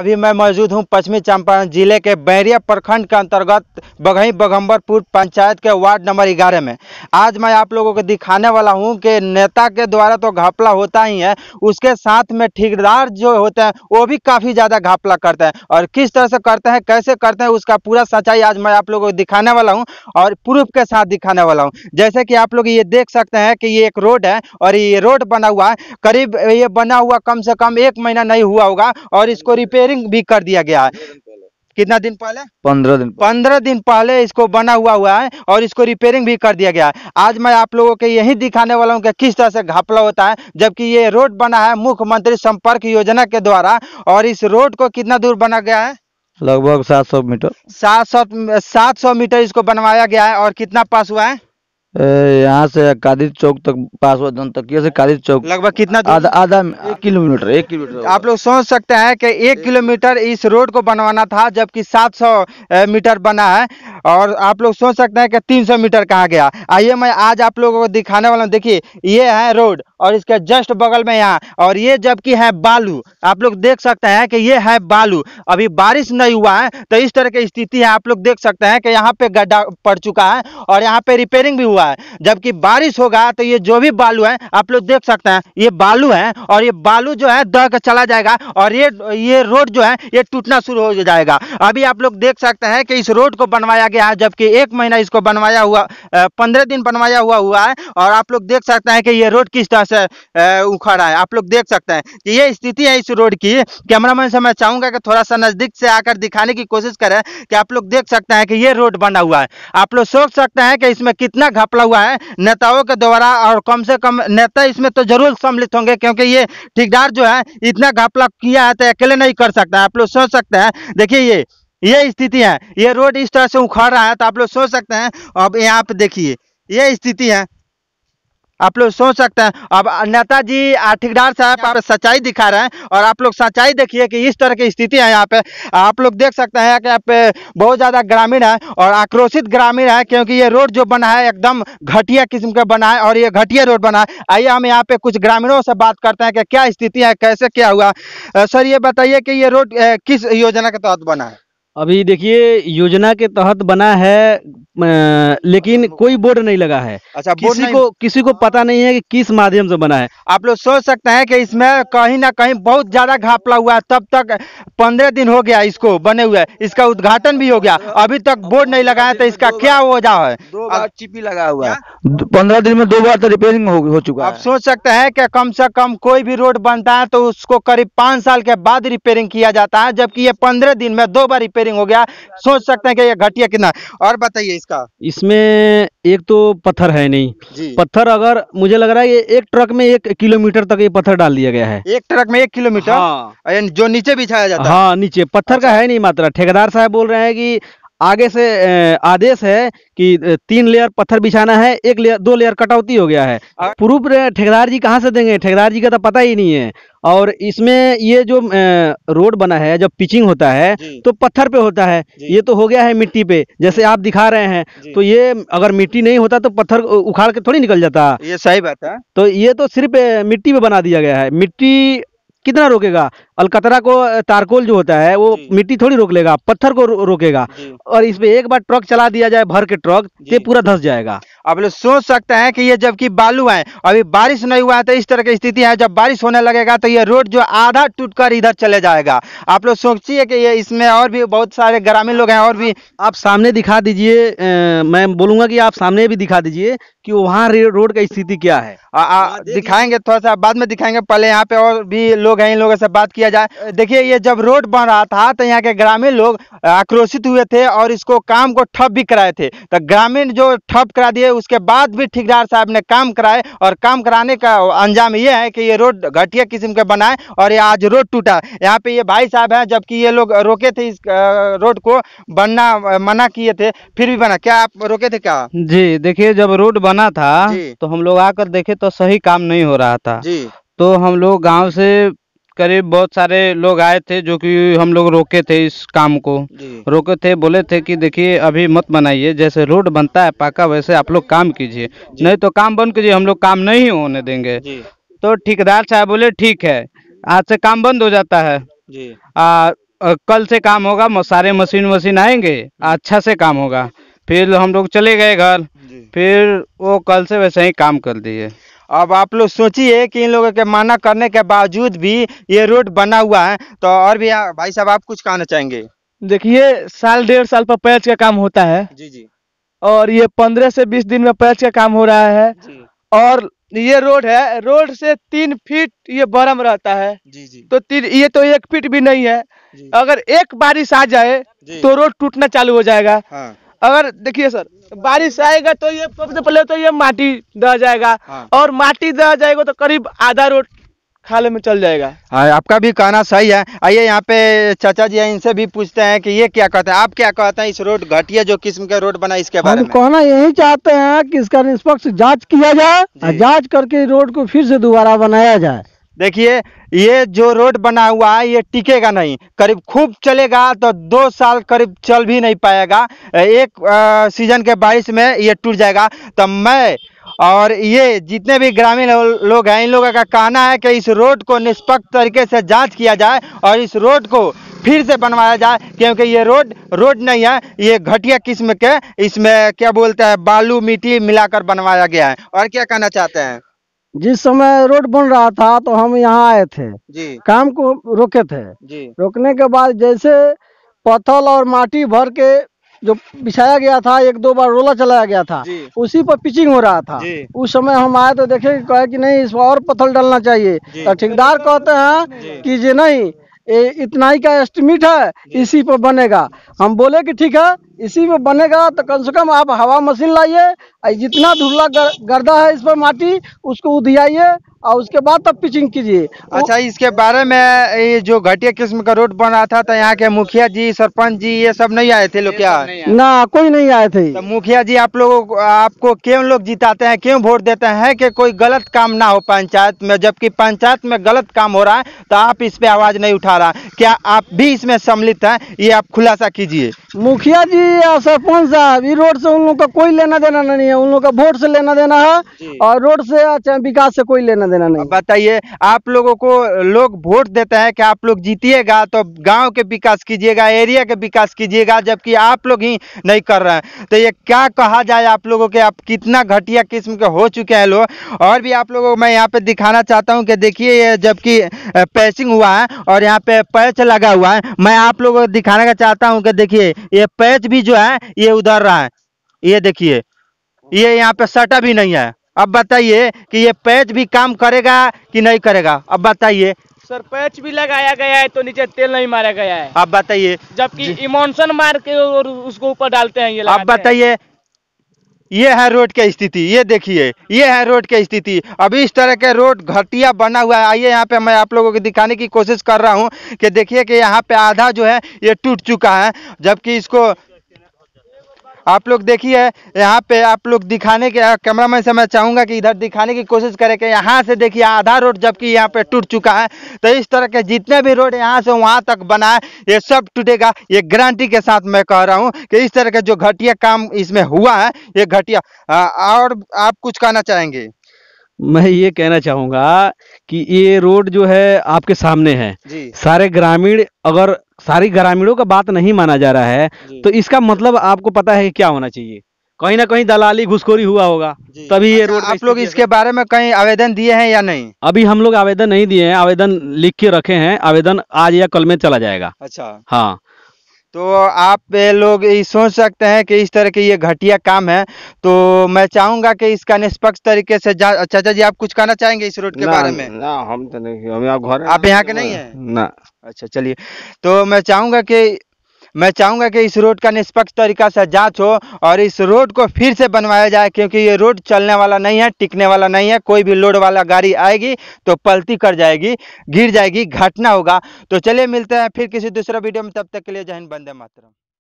अभी मैं मौजूद हूं पश्चिमी चंपारण जिले के बैरिया प्रखंड के अंतर्गत बघई बगम्बरपुर पंचायत के वार्ड नंबर ग्यारह में आज मैं आप लोगों को दिखाने वाला हूं कि नेता के द्वारा तो घपला होता ही है उसके साथ में ठेकेदार जो होते हैं वो भी काफ़ी ज़्यादा घपला करते हैं और किस तरह से करते हैं कैसे करते हैं उसका पूरा सच्चाई आज मैं आप लोगों को दिखाने वाला हूँ और प्रूफ के साथ दिखाने वाला हूँ जैसे कि आप लोग ये देख सकते हैं कि ये एक रोड है और ये रोड बना हुआ है करीब ये बना हुआ कम से कम एक महीना नहीं हुआ होगा और इसको रिपेयर रिपेयरिंग भी कर दिया गया है कितना दिन पहले पंद्रह दिन पंद्रह दिन पहले इसको बना हुआ हुआ है और इसको रिपेयरिंग भी कर दिया गया है आज मैं आप लोगों के यही दिखाने वाला हूँ कि किस तरह से घपला होता है जबकि ये रोड बना है मुख्यमंत्री संपर्क योजना के द्वारा और इस रोड को कितना दूर बना गया है लगभग सात सौ मीटर सात सौ सात सौ मीटर इसको बनवाया गया है और कितना पास हुआ है यहाँ से कादिर चौक तक पासवा जनतकिया से कादिर चौक लगभग कितना आधा आधा एक किलोमीटर एक किलोमीटर आप लोग सोच सकते हैं कि एक किलोमीटर इस रोड को बनवाना था जबकि 700 मीटर बना है और आप लोग सोच सकते हैं कि सौ मीटर कहाँ गया आइए मैं आज आप लोगों को दिखाने वाला हूँ देखिए ये है रोड और इसके जस्ट बगल में यहाँ और ये जबकि है बालू आप लोग देख सकते हैं कि ये है बालू अभी बारिश नहीं हुआ है तो इस तरह की स्थिति है आप लोग देख सकते हैं कि यहाँ पे गड्ढा पड़ चुका है और यहाँ पे रिपेयरिंग भी हुआ है जबकि बारिश होगा तो ये जो भी बालू है आप लोग देख सकते हैं ये बालू है और ये बालू जो है दह कर चला जाएगा और ये ये रोड जो है ये टूटना शुरू हो जाएगा अभी आप लोग देख सकते हैं कि इस रोड को बनवाया गया है जबकि एक महीना इसको बनवाया हुआ पंद्रह दिन बनवाया हुआ हुआ है और आप लोग देख सकते हैं कि ये रोड किस तरह से उखड़ा है आप लोग देख सकते हैं कि ये स्थिति है इस रोड की कैमरामैन से मैं चाहूँगा कि थोड़ा सा नज़दीक से आकर दिखाने की कोशिश करें कि आप लोग देख सकते हैं कि ये रोड बना हुआ है आप लोग सोच सकते हैं कि इसमें कितना घपला हुआ है नेताओं के द्वारा और कम से कम नेता इसमें तो जरूर सम्मिलित होंगे क्योंकि ये ठेकेदार जो है इतना घपला किया है तो अकेले नहीं कर सकता आप लोग सोच सकते हैं देखिए ये ये स्थिति है ये रोड इस तरह से उखड़ रहा है तो आप लोग सोच सकते हैं अब यहाँ पे देखिए ये स्थिति है आप लोग सोच सकते हैं अब नेताजी आठिकदार साहब आप सच्चाई दिखा रहे हैं और आप लोग सच्चाई देखिए कि इस तरह की स्थिति है यहाँ पे आप लोग देख सकते हैं कि पे बहुत ज़्यादा ग्रामीण है और आक्रोशित ग्रामीण है क्योंकि ये रोड जो बना है एकदम घटिया किस्म का बना है और ये घटिया रोड बना है आइए हम यहाँ पे कुछ ग्रामीणों से बात करते हैं कि क्या स्थिति है कैसे क्या हुआ सर ये बताइए कि ये रोड किस योजना के तहत बना है अभी देखिए योजना के तहत बना है लेकिन अच्छा, कोई बोर्ड नहीं लगा है अच्छा किसी को किसी को पता नहीं है कि किस माध्यम से बना है आप लोग सोच सकते हैं कि इसमें कहीं ना कहीं बहुत ज्यादा घापला हुआ है तब तक पंद्रह दिन हो गया इसको बने हुए इसका उद्घाटन भी हो गया अभी तक बोर्ड नहीं लगा है तो इसका क्या वजह है चिपी लगा हुआ है पंद्रह दिन में दो बार तो रिपेयरिंग हो, हो चुका आप सोच सकते हैं कि कम से कम कोई भी रोड बनता है तो उसको करीब पांच साल के बाद रिपेयरिंग किया जाता है जबकि ये पंद्रह दिन में दो बार रिपेयरिंग हो गया सोच सकते हैं कि ये घटिया कितना और बताइए इसका इसमें एक तो पत्थर है नहीं पत्थर अगर मुझे लग रहा है ये एक ट्रक में एक किलोमीटर तक ये पत्थर डाल दिया गया है एक ट्रक में एक किलोमीटर हाँ। जो नीचे बिछाया जाता है हाँ नीचे पत्थर अच्छा। का है नहीं मात्रा ठेकेदार साहब बोल रहे हैं कि आगे से आदेश है कि तीन लेयर पत्थर बिछाना है एक लेयर दो लेयर कटौती हो गया है प्रूफ ठेकेदार जी कहाँ से देंगे ठेकेदार जी का तो पता ही नहीं है और इसमें ये जो रोड बना है जब पिचिंग होता है तो पत्थर पे होता है ये तो हो गया है मिट्टी पे जैसे आप दिखा रहे हैं तो ये अगर मिट्टी नहीं होता तो पत्थर उखाड़ के थोड़ी निकल जाता ये सही बात है तो ये तो सिर्फ मिट्टी पे बना दिया गया है मिट्टी कितना रोकेगा अलकतरा को तारकोल जो होता है वो मिट्टी थोड़ी रोक लेगा पत्थर को रो, रोकेगा और इसमें एक बार ट्रक चला दिया जाए भर के ट्रक तो ये पूरा धस जाएगा आप लोग सोच सकते हैं कि ये जबकि बालू है अभी बारिश नहीं हुआ है तो इस तरह की स्थिति है जब बारिश होने लगेगा तो ये रोड जो आधा टूटकर इधर चले जाएगा आप लोग सोचिए कि ये इसमें और भी बहुत सारे ग्रामीण लोग हैं और भी आप सामने दिखा दीजिए मैं बोलूंगा कि आप सामने भी दिखा दीजिए कि वहाँ रोड की स्थिति क्या है आ, आ, हाँ, दिखाएंगे थोड़ा सा बाद में दिखाएंगे पहले यहाँ पे और भी लोग हैं इन लोगों से बात किया किया जाए देखिए ये जब रोड बन रहा था तो यहाँ के ग्रामीण लोग आक्रोशित हुए थे और इसको काम को ठप भी कराए थे तो ग्रामीण जो ठप करा दिए उसके बाद भी ठेकेदार साहब ने काम कराए और काम कराने का अंजाम ये है कि ये रोड घटिया किस्म के बनाए और ये आज रोड टूटा यहाँ पे ये भाई साहब हैं जबकि ये लोग रोके थे इस रोड को बनना मना किए थे फिर भी बना क्या आप रोके थे क्या जी देखिए जब रोड बना था तो हम लोग आकर देखे तो सही काम नहीं हो रहा था जी तो हम लोग गांव से करीब बहुत सारे लोग आए थे जो कि हम लोग रोके थे इस काम को रोके थे बोले थे कि देखिए अभी मत बनाइए जैसे रोड बनता है पाका वैसे आप लोग काम कीजिए नहीं तो काम बंद कीजिए हम लोग काम नहीं होने देंगे तो ठेकेदार साहब बोले ठीक है आज से काम बंद हो जाता है आ, आ, कल से काम होगा सारे मशीन वशीन आएंगे अच्छा से काम होगा फिर हम लोग चले गए घर फिर वो कल से वैसे ही काम कर दिए अब आप लोग सोचिए कि इन लोगों के माना करने के बावजूद भी ये रोड बना हुआ है तो और भी हाँ, भाई साहब आप कुछ कहना चाहेंगे देखिए साल डेढ़ साल पर पैच का काम होता है जी जी और ये पंद्रह से बीस दिन में पैच का काम हो रहा है और ये रोड है रोड से तीन फीट ये बरम रहता है जी जी तो तीन ये तो एक फीट भी नहीं है अगर एक बारिश आ जाए तो रोड टूटना चालू हो जाएगा हाँ। अगर देखिए सर बारिश आएगा तो ये सबसे पहले तो ये माटी दह जाएगा हाँ। और माटी दह जाएगा तो करीब आधा रोड खाले में चल जाएगा हाँ आपका भी कहना सही है आइए यहाँ पे चाचा जी इनसे भी पूछते हैं कि ये क्या कहते हैं आप क्या कहते हैं इस रोड घटिया जो किस्म का रोड बना इसके बारे में कहना यही चाहते हैं कि इसका निष्पक्ष जांच किया जाए जांच करके रोड को फिर से दोबारा बनाया जाए देखिए ये जो रोड बना हुआ है ये टिकेगा नहीं करीब खूब चलेगा तो दो साल करीब चल भी नहीं पाएगा एक आ, सीजन के बारिश में ये टूट जाएगा तो मैं और ये जितने भी ग्रामीण लोग हैं इन लोगों का कहना है कि इस रोड को निष्पक्ष तरीके से जांच किया जाए और इस रोड को फिर से बनवाया जाए क्योंकि ये रोड रोड नहीं है ये घटिया किस्म के इसमें क्या बोलते हैं बालू मिट्टी मिलाकर बनवाया गया है और क्या कहना चाहते हैं जिस समय रोड बन रहा था तो हम यहाँ आए थे जी काम को रोके थे जी रोकने के बाद जैसे पत्थर और माटी भर के जो बिछाया गया था एक दो बार रोला चलाया गया था उसी पर पिचिंग हो रहा था उस समय हम आए तो देखे कहे कि नहीं इस और पत्थर डालना चाहिए तो ठेकेदार कहते हैं कि जी नहीं ये इतना ही का एस्टिमेट है इसी पर बनेगा हम बोले कि ठीक है इसी में बनेगा तो कम से कम आप हवा मशीन लाइए जितना धुल्ला गर्दा है इस पर माटी उसको उधियाइए और उसके बाद तब पिचिंग कीजिए अच्छा इसके बारे में ये जो घटिया किस्म का रोड बना था तो यहाँ के मुखिया जी सरपंच जी ये सब नहीं आए थे लोग क्या ना कोई नहीं आए थे तो मुखिया जी आप लोगों आपको क्यों लोग जिताते हैं क्यों वोट देते हैं कि कोई गलत काम ना हो पंचायत में जबकि पंचायत में गलत काम हो रहा है तो आप इस पे आवाज नहीं उठा रहा क्या आप भी इसमें सम्मिलित है ये आप खुलासा कीजिए मुखिया जी और सरपंच साहब ये रोड से उन लोग का कोई लेना देना नहीं है उन लोग का वोट से लेना देना है और रोड से विकास से कोई लेना देना नहीं बताइए आप लोगों को लोग वोट देते हैं कि आप लोग जीतिएगा तो गांव के विकास कीजिएगा एरिया के विकास कीजिएगा जबकि आप लोग ही नहीं कर रहे हैं तो ये क्या कहा जाए आप लोगों के आप कितना घटिया किस्म के हो चुके हैं लोग और भी आप लोगों को मैं यहाँ पे दिखाना चाहता हूँ कि देखिए ये जबकि पैचिंग हुआ है और यहाँ पे पैच लगा हुआ है मैं आप लोगों को दिखाना का चाहता हूँ कि देखिए ये पैच भी जो है ये उधर रहा है ये देखिए ये यहाँ पे सटा भी नहीं है अब बताइए कि ये पैच भी काम करेगा कि नहीं करेगा अब बताइए सर पैच भी लगाया गया है तो नीचे तेल नहीं मारा गया है अब बताइए जबकि इमोशन मार के और उसको ऊपर डालते हैं ये आप बताइए ये है रोड की स्थिति ये देखिए ये है रोड की स्थिति अभी इस तरह के रोड घटिया बना हुआ है आइए यहाँ पे मैं आप लोगों को दिखाने की कोशिश कर रहा हूँ कि देखिए कि यहाँ पे आधा जो है ये टूट चुका है जबकि इसको आप लोग देखिए यहाँ पे आप लोग दिखाने के कैमरा मैन से मैं चाहूँगा कि इधर दिखाने की कोशिश करें कि यहाँ से देखिए आधा रोड जबकि यहाँ पे टूट चुका है तो इस तरह के जितने भी रोड यहाँ से वहाँ तक बना है ये सब टूटेगा ये गारंटी के साथ मैं कह रहा हूँ कि इस तरह का जो घटिया काम इसमें हुआ है ये घटिया और आप कुछ कहना चाहेंगे मैं ये कहना चाहूँगा कि ये रोड जो है आपके सामने है सारे ग्रामीण अगर सारी ग्रामीणों का बात नहीं माना जा रहा है तो इसका मतलब आपको पता है क्या होना चाहिए कहीं ना कहीं दलाली घुसखोरी हुआ होगा तभी ये अच्छा, रोड आप लोग इसके बारे में कहीं आवेदन दिए हैं या नहीं अभी हम लोग आवेदन नहीं दिए हैं आवेदन लिख के रखे हैं आवेदन आज या कल में चला जाएगा अच्छा हाँ तो आप लोग सोच सकते हैं कि इस तरह के ये घटिया काम है तो मैं चाहूंगा कि इसका निष्पक्ष तरीके से चाचा जी आप कुछ कहना चाहेंगे इस रोड के बारे में ना हम तो नहीं हम यहाँ घर आप यहाँ के नहीं है ना अच्छा चलिए तो मैं चाहूँगा कि मैं चाहूँगा कि इस रोड का निष्पक्ष तरीका से जांच हो और इस रोड को फिर से बनवाया जाए क्योंकि ये रोड चलने वाला नहीं है टिकने वाला नहीं है कोई भी लोड वाला गाड़ी आएगी तो पलती कर जाएगी गिर जाएगी घटना होगा तो चलिए मिलते हैं फिर किसी दूसरे वीडियो में तब तक के लिए जहन बंदे मातरम